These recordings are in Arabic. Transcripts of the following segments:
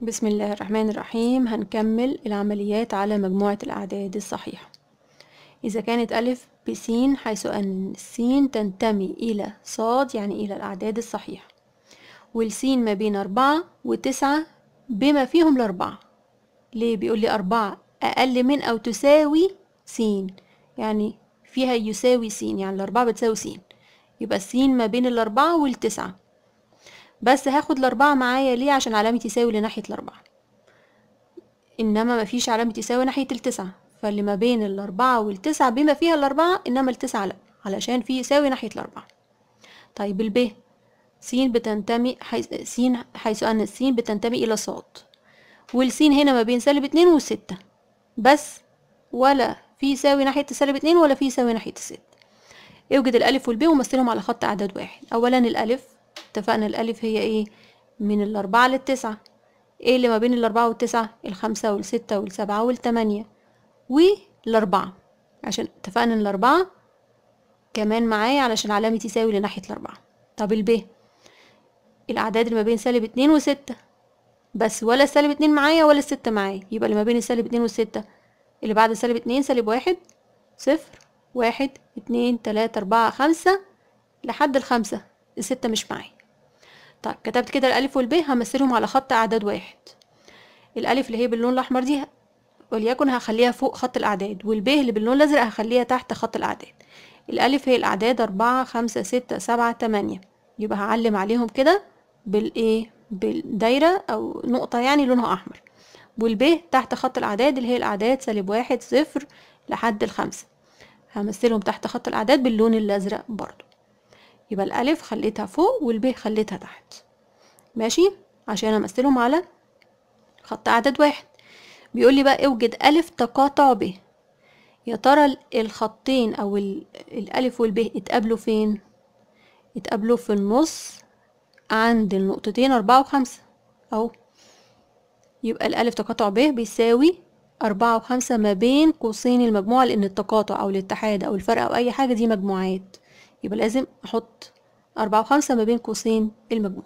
بسم الله الرحمن الرحيم هنكمل العمليات على مجموعة الأعداد الصحيحة إذا كانت ألف بسين حيث أن السين تنتمي إلى صاد يعني إلى الأعداد الصحيحة والسين ما بين أربعة وتسعة بما فيهم الأربعة ليه بيقول لي أربعة أقل من أو تساوي سين يعني فيها يساوي سين يعني الأربعة بتساوي سين يبقى السين ما بين الأربعة والتسعة بس هاخد الأربعة معايا ليه عشان علامة يساوي لناحية الأربعة إنما مفيش علامة يساوي ناحية التسعة فاللي ما بين الأربعة والتسعة بما فيها الأربعة إنما التسعة لأ علشان في يساوي ناحية الأربعة طيب الب س بتنتمي حيث س حيث أن الس بتنتمي إلى ص والسين هنا ما بين سالب اتنين وستة بس ولا في يساوي ناحية سالب اتنين ولا في يساوي ناحية الست اوجد الألف والب ومثلهم على خط أعداد واحد أولا الألف اتفقنا الألف هي إيه من الأربعة للتسعة إيه اللي ما بين الأربعة والتسعة الخمسة والستة والسبعة والتمانية والأربعة عشان اتفقنا إن الأربعة كمان معايا علشان علامة تساوي لناحية الأربعة طب الب الأعداد اللي ما بين سالب اتنين وستة بس ولا سالب اتنين معايا ولا الستة معايا يبقى اللي ما بين سالب اتنين والستة اللي بعد سالب اتنين سالب واحد صفر واحد اتنين تلاتة أربعة خمسة لحد الخمسة الستة مش معايا طيب كتبت كده الألف والب همثلهم على خط أعداد واحد الألف اللي هي باللون الأحمر دي وليكن هخليها فوق خط الأعداد والب اللي باللون الأزرق هخليها تحت خط الأعداد الألف هي الأعداد أربعة خمسة ستة سبعة تمانية يبقى هعلم عليهم كده بالإيه بالدايرة أو نقطة يعني لونها أحمر والب تحت خط الأعداد اللي هي الأعداد سالب واحد صفر لحد الخمسة همثلهم تحت خط الأعداد باللون الأزرق برضو يبقى الألف خليتها فوق والب خليتها تحت ماشي عشان أمثلهم على خط عدد واحد بيقول لي بقى اوجد ألف تقاطع ب يا ترى الخطين أو الألف والب اتقابلوا فين؟ اتقابلوا في النص عند النقطتين أربعة وخمسة أهو يبقى الألف تقاطع ب بيساوي أربعة وخمسة ما بين قوسين المجموعة لأن التقاطع أو الاتحاد أو الفرق أو أي حاجة دي مجموعات يبقى لازم أحط أربعة وخمسة ما بين قوسين المجموع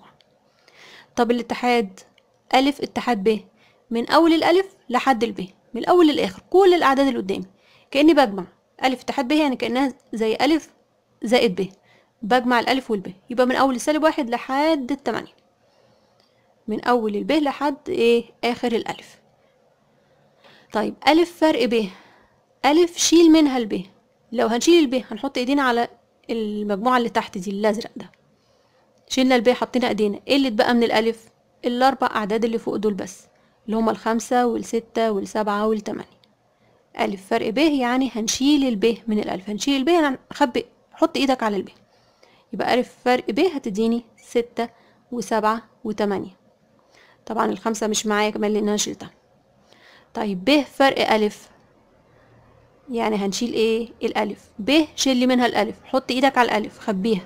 طب الاتحاد ألف اتحاد ب من أول الألف لحد الب من الأول للآخر كل الأعداد اللي قدامي كأني بجمع ألف اتحاد ب يعني كأنها زي ألف زائد ب بجمع الألف والب يبقى من أول السالب واحد لحد التمانية من أول الب لحد إيه آخر الألف طيب ألف فرق ب ألف شيل منها الب لو هنشيل الب هنحط إيدينا على المجموعة اللي تحت دي الأزرق ده شلنا الباقي حطينا ايدينا قلت بقى من الألف الأربع أعداد اللي فوق دول بس اللي هما الخمسة والستة والسبعة والتمانية ألف فرق ب يعني هنشيل الب من الألف هنشيل الب هنخبي يعني حط إيدك على الب يبقى ألف فرق ب هتديني ستة وسبعة وتمانية طبعا الخمسة مش معايا كمان لأن أنا شلتها طيب ب فرق ألف يعني هنشيل ايه الالف ب شيل منها الالف حط ايدك على الالف خبيها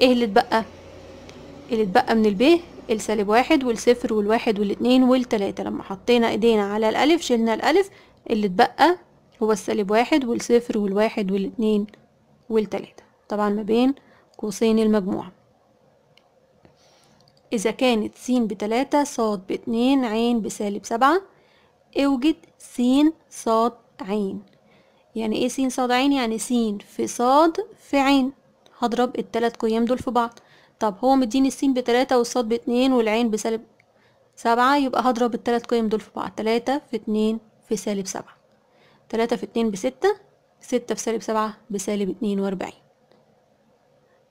ايه اللي اتبقى اللي اتبقى من الب السالب واحد والصفر والواحد والاتنين والتلاتة لما حطينا ايدينا على الالف شيلنا الالف اللي اتبقى هو السالب واحد والصفر والواحد والاتنين والتلاتة طبعا ما بين قوسين المجموعة إذا كانت س بتلاتة ص باتنين ع بسالب سبعة اوجد س ص عين يعني ايه س ص عين يعني س في ص في عين هضرب التلات قيم دول في بعض طب هو مديني السين بتلاتة والصاد باتنين والعين بسالب سبعة يبقى هضرب التلات قيم دول في بعض تلاتة في اتنين في سالب سبعة تلاتة في اتنين بستة ستة في سالب سبعة بسالب اتنين واربعين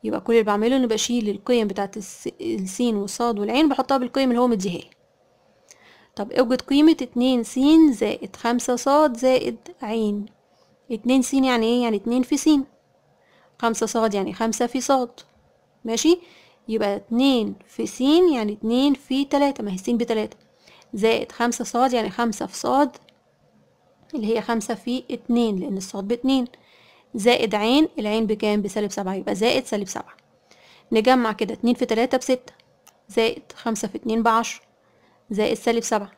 يبقى كل اللي بعمله اني بشيل القيم بتاعت السين والصاد والعين بحطها بالقيم اللي هو مديها لي طب اوجد قيمة اتنين س زائد خمسة صاد زائد عين اتنين س يعني ايه يعني اتنين في س خمسة ص يعني خمسة في ص ماشي يبقى اتنين في س يعني اتنين في تلاتة ما هي س بتلاتة زائد خمسة ص يعني خمسة في ص اللي هي خمسة في اتنين لأن الصاد باتنين زائد عين العين بكام بسالب سبعة يبقى زائد سالب سبعة نجمع كده اتنين في تلاتة بستة زائد خمسة في اتنين بعشرة زائد سالب سبعة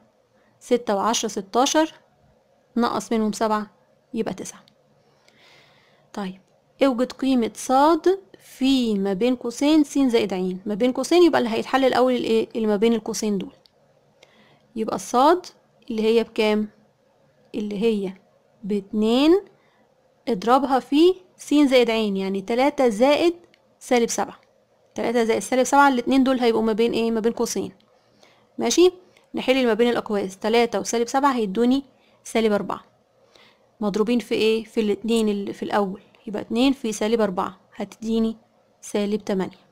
ستة وعشرة ستاشر نقص منهم سبعة يبقى تسعة طيب اوجد قيمة صاد في ما بين قوسين س زائد ع ما بين قوسين يبقى اللي هيتحل الأول الايه اللي ما بين القوسين دول يبقى الصاد اللي هي بكام اللي هي باتنين اضربها في س زائد ع يعني تلاتة زائد سالب سبعة تلاتة زائد سالب سبعة الاتنين دول هيبقوا ما بين ايه ما بين قوسين ماشي نحل ما بين الأقواس تلاتة وسالب سبعة هيدوني سالب أربعة مضروبين في ايه في الاتنين اللي في الاول يبقى اتنين في سالب اربعة هتديني سالب تمانية